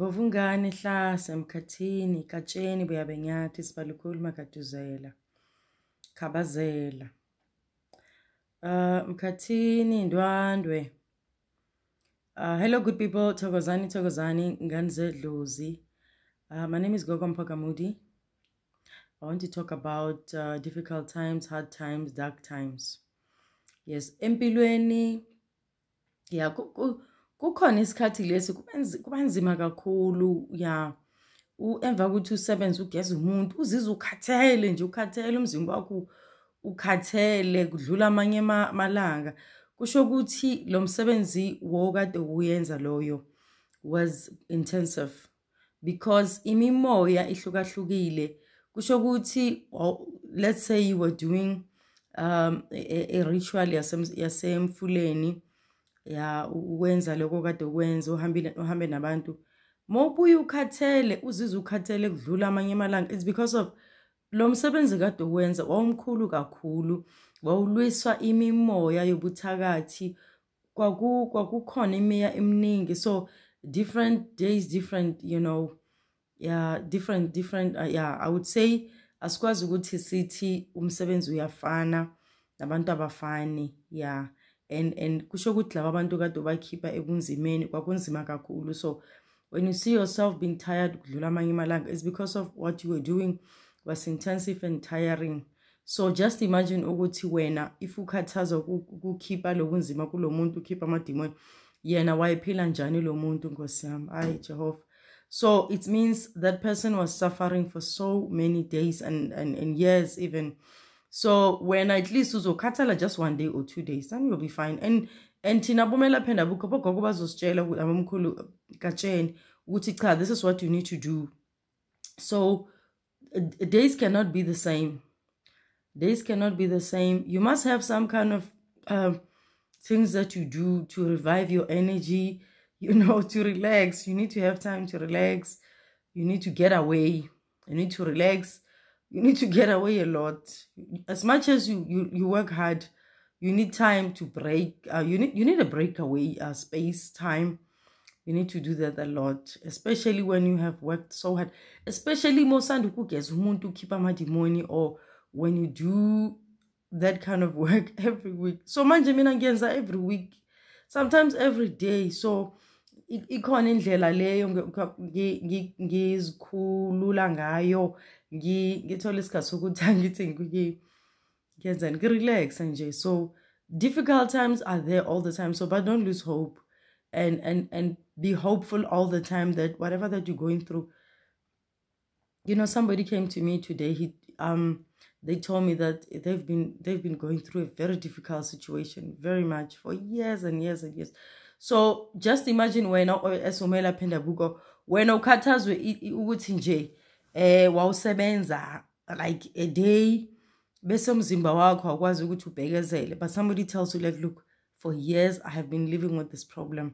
vovungani hlasa mkhathini katsheni buyabenyathi sibalukhulu makaduzela khabazela um mkhathini ndwandwe uh, hello good people thokozani thokozani ngani zedlozi uh, my name is gogo mphakamudi i want to talk about uh, difficult times hard times dark times yes empilweni yeah, kukhona isikhathi lesi kuba nzima kakhulu ya emva kokuthi usebenze ugeza umuntu uzizwe ukhathele nje ukhathele umzimba wakho ukhathele kudlula amanye malanga kusho ukuthi lo msebenzi wokade uyenza loyo was intensive because imimoya ihlukahlukile kusho ukuthi oh, let's say you were doing um, a, a ritual yasemfuleni yasem ya ukwenza lokho kade ukwenza uhambe nabantu ma ubuye ukhathele uzize ukhathele kudlula amanye amalanga it's because of lo msebenzi kade ukwenza wawumkhulu kakhulu wawulwiswa imimoya yobuthakathi kwakukhona imiya eminingi so different days different you know ya yeah, different different uh, ya yeah, i would say asikwazi ukuthi sithi umsebenzi uyafana nabantu abafani ya yeah. and and kusho ukuthi laba bantu kade bakhipha ekunzimeni kwakunzima kakhulu so when you see yourself being tired kudlula amanye amalanga it's because of what you were doing was intensive and tiring so just imagine ukuthi wena if ukhathaza ukukhipha lokunzima kulo muntu ukhipha amadimoni yena wayephila njani lo muntu nkosi yami ayi jehova so it means that person was suffering for so many days and and, and years even so when at least katala just one day or two days, then you'll be fine. And and tinabumela bomela phela bogogo bazositshela abamkhulu katsheni utika. this is what you need to do. So days cannot be the same. Days cannot be the same. You must have some kind of um, things that you do to revive your energy, you know, to relax. You need to have time to relax. You need to get away. You need to relax you need to get away a lot as much as you you, you work hard you need time to break uh, you need you need a breakaway uh, space time you need to do that a lot especially when you have worked so hard especially mosanduku gets umuntu ukhipha money or when you do that kind of work every week so manje mina that every week sometimes every day so ikhona indlela leyo ngizikhulula ngayo ngithole isikhathi sokuthi angithi ngiyenzani ngi-relaxe nje so difficult times are there all the time so but don't lose hope and and and be hopeful all the time that whatever that you're going through you know somebody came to me today he um they told me that they've been they've been going through a very difficult situation very much for years and years and years so just imagine wena as umele phendabuko wena ukhathazwe ukuthi nje eh wawusebenza like a day bese umzimba wakho awukwazi ukuthi ubhekezele but somebody tells you like look for years i have been living with this problem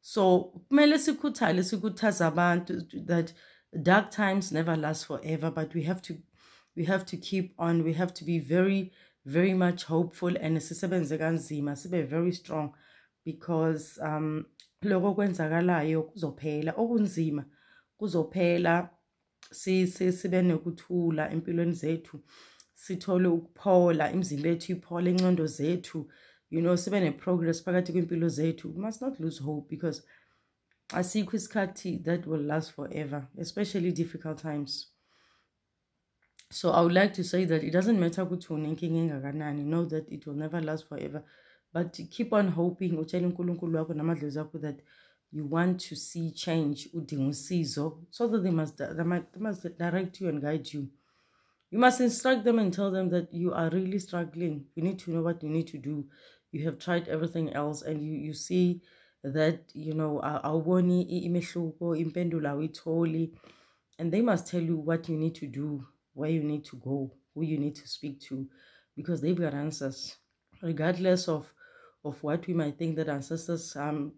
so kumele sikhuthale sikhuthaza abantu that dark times never last forever but we have to we have to keep on we have to be very very much hopeful and sisebenze kanzima sibe very strong because um lokho kwenzakalayo kuzophela okunzima kuzophela sibe nokuthula empilweni zethu sithole ukuphola imizimba yethu iphole incondo zethu you know sibe ne-progress phakathi kwimpilo zethu we must not lose hope because asikho isikhathi that will last forever especially difficult times so i would like to say that it doesn't matter kuthi unenkinga engakanani know that it will never last forever but keep on hoping that you want to see change so that they must, they, they must direct you and guide you you must instruct them and tell them that you are really struggling you need to know what you need to do you have tried everything else and you, you see that you know awuboni imehluko impendulo awuyitholi and they must tell you what you need to do where you need to go who you need to speak to because they've got answers regardless of of what we might think that ancestors um,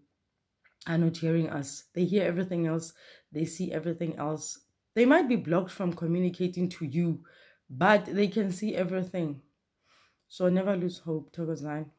are not hearing us. They hear everything else. They see everything else. They might be blocked from communicating to you, but they can see everything. So never lose hope, Togozan.